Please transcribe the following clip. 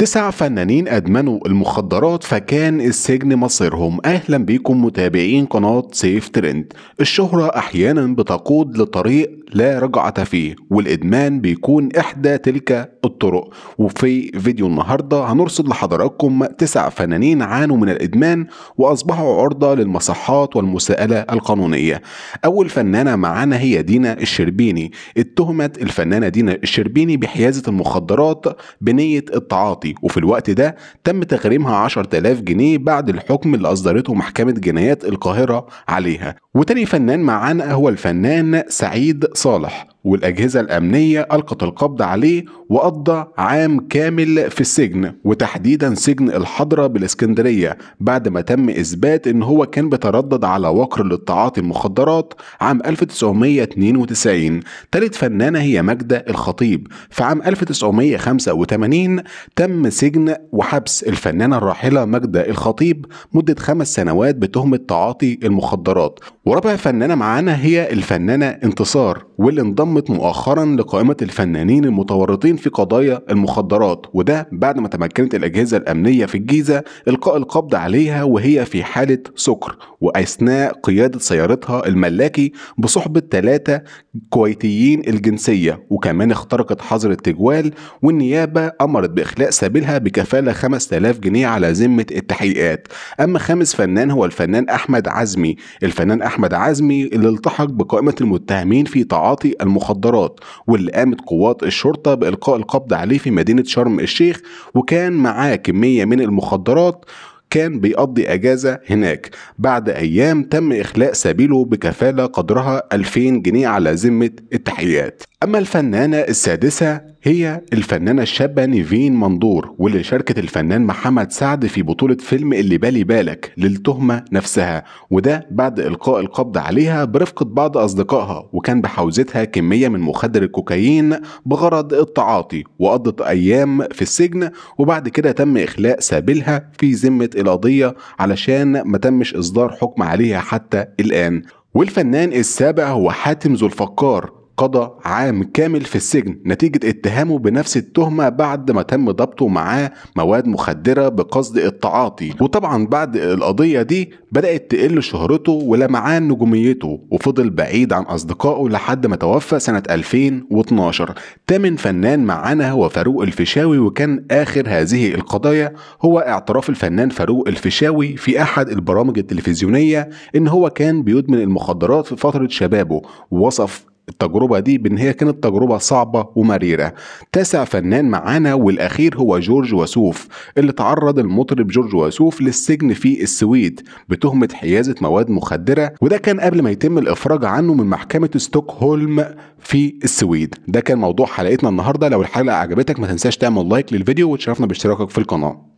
تسع فنانين أدمنوا المخدرات فكان السجن مصيرهم أهلا بكم متابعين قناة سيف ترند الشهرة أحيانا بتقود لطريق لا رجعة فيه والإدمان بيكون إحدى تلك الطرق وفي فيديو النهاردة هنرصد لحضراتكم تسع فنانين عانوا من الإدمان وأصبحوا عرضة للمصحات والمساءلة القانونية أول فنانة معانا هي دينا الشربيني اتهمت الفنانة دينا الشربيني بحيازة المخدرات بنية التعاطي الشرطي وفي الوقت ده تم تغريمها 10000 جنيه بعد الحكم اللي أصدرته محكمة جنايات القاهرة عليها وتاني فنان معانا هو الفنان سعيد صالح والأجهزة الأمنية ألقت القبض عليه وقضى عام كامل في السجن وتحديدا سجن الحضرة بالإسكندرية بعد ما تم إثبات إن هو كان بيتردد على وقر للتعاطي المخدرات عام 1992 تالت فنانة هي ماجدة الخطيب في عام 1985 تم سجن وحبس الفنانة الراحلة ماجدة الخطيب مدة خمس سنوات بتهمة تعاطي المخدرات ورابع فنانة معانا هي الفنانة انتصار واللي انضمت مؤخرا لقائمة الفنانين المتورطين في قضايا المخدرات وده بعد ما تمكنت الأجهزة الأمنية في الجيزة إلقاء القبض عليها وهي في حالة سكر وأثناء قيادة سيارتها الملاكي بصحبة ثلاثة كويتيين الجنسية وكمان اخترقت حظر التجوال والنيابة أمرت بإخلاء سبيلها بكفالة 5000 جنيه على ذمة التحقيقات أما خامس فنان هو الفنان أحمد عزمي الفنان أحمد عزمي اللي التحق بقائمة المتهمين في تعاطي تعاطي المخدرات واللي قامت قوات الشرطة بإلقاء القبض عليه في مدينة شرم الشيخ وكان معاه كمية من المخدرات كان بيقضي أجازة هناك بعد أيام تم إخلاء سبيله بكفالة قدرها 2000 جنيه على ذمة التحقيقات أما الفنانة السادسة هي الفنانة الشابة نيفين مندور واللي شاركت الفنان محمد سعد في بطولة فيلم اللي بالي بالك للتهمة نفسها وده بعد إلقاء القبض عليها برفقة بعض أصدقائها وكان بحوزتها كمية من مخدر الكوكايين بغرض التعاطي وقضت أيام في السجن وبعد كده تم إخلاء سابلها في ذمة القضية علشان ما تمش إصدار حكم عليها حتى الآن والفنان السابع هو حاتم ذو الفقار قضى عام كامل في السجن نتيجة اتهامه بنفس التهمة بعد ما تم ضبطه معاه مواد مخدرة بقصد التعاطي وطبعا بعد القضية دي بدأت تقل شهرته ولمعان نجوميته وفضل بعيد عن أصدقائه لحد ما توفى سنة 2012 تامن فنان معانا هو فاروق الفيشاوي وكان آخر هذه القضايا هو اعتراف الفنان فاروق الفيشاوي في أحد البرامج التلفزيونية إن هو كان بيدمن المخدرات في فترة شبابه ووصف التجربة دي بأن هي كانت تجربة صعبة ومريرة تسع فنان معانا والأخير هو جورج وسوف اللي تعرض المطرب جورج وسوف للسجن في السويد بتهمة حيازة مواد مخدرة وده كان قبل ما يتم الإفراج عنه من محكمة ستوكهولم في السويد ده كان موضوع حلقتنا النهاردة لو الحلقة عجبتك ما تنساش تعمل لايك للفيديو وتشرفنا باشتراكك في القناة